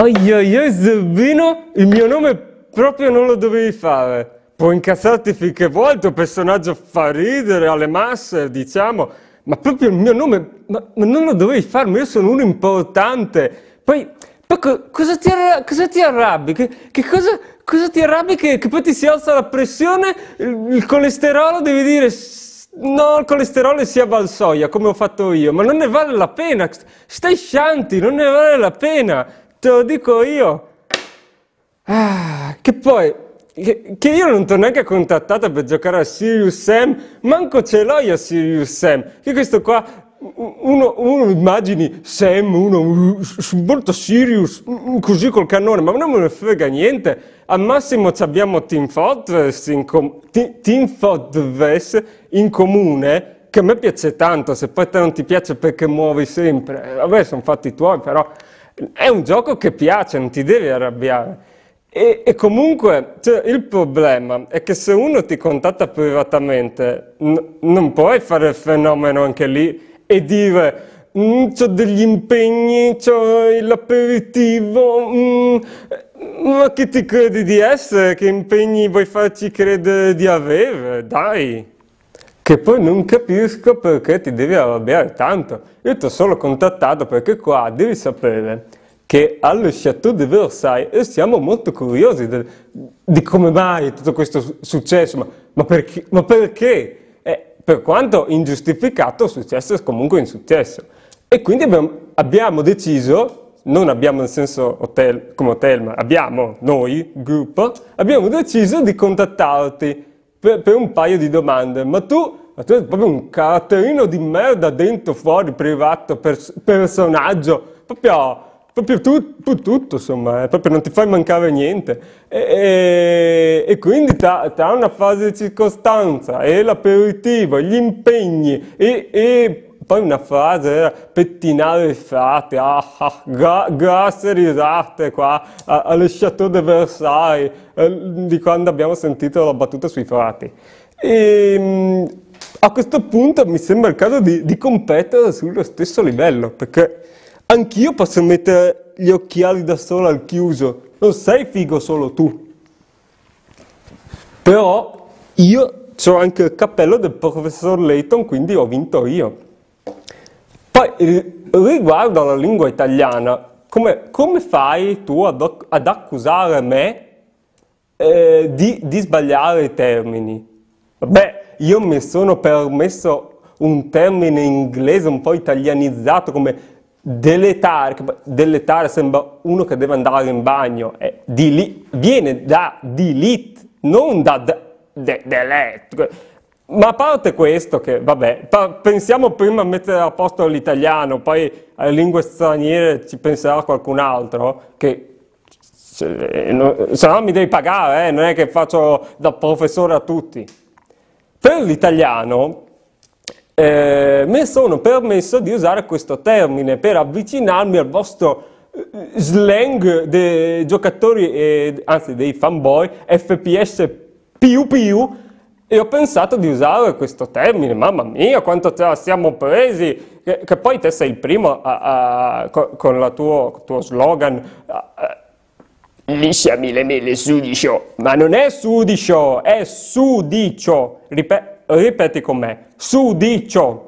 Ai ai Zerbino, il mio nome proprio non lo dovevi fare. Puoi incazzarti finché vuoi, il tuo personaggio fa ridere alle masse, diciamo, ma proprio il mio nome, ma, ma non lo dovevi ma io sono uno importante. Poi, poi co cosa, ti cosa, ti arrabbi? Che, che cosa, cosa, ti arrabbi che, che, poi ti si alza la pressione, il, il colesterolo, devi dire... No, il colesterolo sia valsoia, come ho fatto io, ma non ne vale la pena. Stai scianti, non ne vale la pena. Te lo dico io. Ah, che poi, che, che io non t'ho neanche contattato per giocare a Sirius Sam, manco ce l'ho io a Sirius Sam, che questo qua, uno, uno immagini Sam, uno molto Sirius, così col cannone, ma non me ne frega niente, al massimo abbiamo Team Fortress in, com Team Fortress in comune, che a me piace tanto, se poi a te non ti piace perché muovi sempre, vabbè sono fatti tuoi però è un gioco che piace, non ti devi arrabbiare. E, e comunque cioè, il problema è che se uno ti contatta privatamente non puoi fare il fenomeno anche lì e dire mm, ho degli impegni, ho l'aperitivo, mm, ma che ti credi di essere? Che impegni vuoi farci credere di avere? Dai! che poi non capisco perché ti devi arrabbiare tanto. Io ti ho solo contattato perché qua devi sapere che allo Chateau de Versailles e siamo molto curiosi del, di come mai tutto questo successo, ma, ma perché? Ma perché? Eh, per quanto ingiustificato, successo è comunque insuccesso. E quindi abbiamo, abbiamo deciso, non abbiamo nel senso hotel, come hotel, ma abbiamo noi, gruppo, abbiamo deciso di contattarti per, per un paio di domande, ma tu ma tu sei proprio un caratterino di merda dentro, fuori, privato, pers personaggio, proprio proprio tu, tutto, insomma, eh, proprio non ti fai mancare niente. E, e, e quindi tra una fase di circostanza e l'aperitivo, gli impegni e, e poi una frase era eh, pettinare il frate, ah, ah, gra grasse risate qua alle Chateau de Versailles, eh, di quando abbiamo sentito la battuta sui frati. E, ehm, a questo punto mi sembra il caso di, di competere sullo stesso livello, perché Anch'io posso mettere gli occhiali da solo al chiuso, non sei figo solo tu. Però io ho anche il cappello del professor Layton, quindi ho vinto io. Poi riguardo alla lingua italiana, come, come fai tu ad, ad accusare me eh, di, di sbagliare i termini? Vabbè, io mi sono permesso un termine inglese un po' italianizzato come deletare, deletare sembra uno che deve andare in bagno, è dili, viene da delete, non da de, de, delete. Ma a parte questo, che vabbè, pensiamo prima a mettere a posto l'italiano, poi alle lingue straniere ci penserà qualcun altro, che se eh, no, se no mi devi pagare, eh, non è che faccio da professore a tutti. Per l'italiano eh, mi sono permesso di usare questo termine per avvicinarmi al vostro eh, slang dei giocatori, e, anzi dei fanboy, FPS più più, e ho pensato di usare questo termine, mamma mia quanto ce la siamo presi, che, che poi te sei il primo a, a, con, con il tuo slogan, a, a, lisciami le mele sudicio, ma non è sudicio, è sudicio, ripeto ripeti con me, sudicio.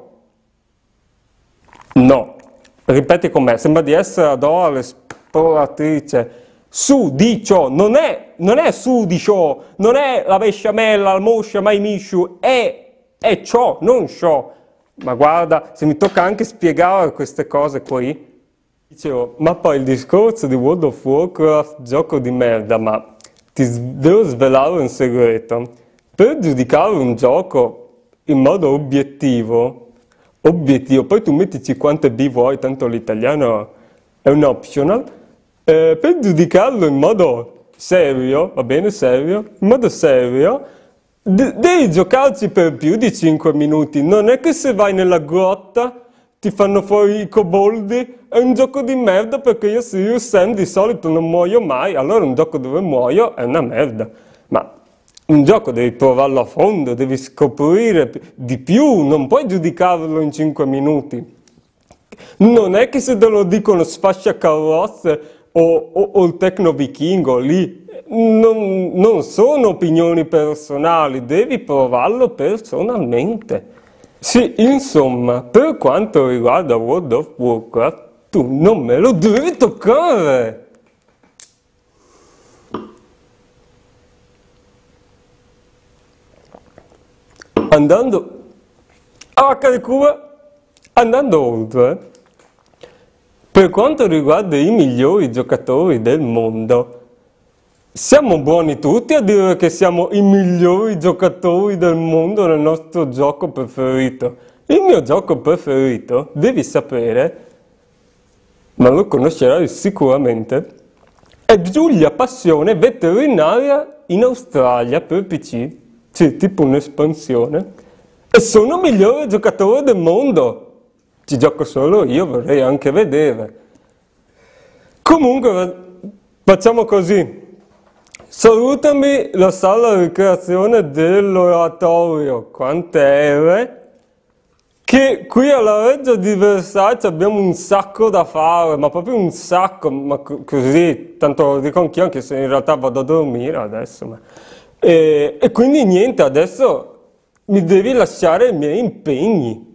No, ripeti con me, sembra di essere Adora l'esploratrice. Sudicio, non è, non è sudicio, non è la besciamella, il moscia, mai misciu, è, è ciò, non ciò. Ma guarda, se mi tocca anche spiegare queste cose qui. Dicevo, ma poi il discorso di World of Warcraft, gioco di merda, ma ti devo svelare un segreto per giudicare un gioco in modo obiettivo, obiettivo, poi tu mettici quante B vuoi, tanto l'italiano è un optional, eh, per giudicarlo in modo serio, va bene serio, in modo serio, de devi giocarci per più di 5 minuti, non è che se vai nella grotta ti fanno fuori i coboldi, è un gioco di merda perché io Serious Sam di solito non muoio mai, allora un gioco dove muoio è una merda. Ma un gioco, devi provarlo a fondo, devi scoprire di più, non puoi giudicarlo in 5 minuti. Non è che se te lo dicono sfascia carrozze o, o, o il tecno vichingo lì, non, non sono opinioni personali, devi provarlo personalmente. Sì, insomma, per quanto riguarda World of Warcraft, tu non me lo devi toccare! andando a Calcutta, andando oltre, per quanto riguarda i migliori giocatori del mondo, siamo buoni tutti a dire che siamo i migliori giocatori del mondo nel nostro gioco preferito. Il mio gioco preferito, devi sapere, ma lo conoscerai sicuramente, è Giulia Passione Veterinaria in Australia per PC. C'è tipo un'espansione e sono il migliore giocatore del mondo. Ci gioco solo io, vorrei anche vedere. Comunque facciamo così. Salutami la sala di creazione dell'oratorio, quante R, che qui alla Reggio di Versace abbiamo un sacco da fare, ma proprio un sacco, ma così, tanto lo dico anch'io anche se in realtà vado a dormire adesso. Ma... E, quindi niente, adesso mi devi lasciare i miei impegni.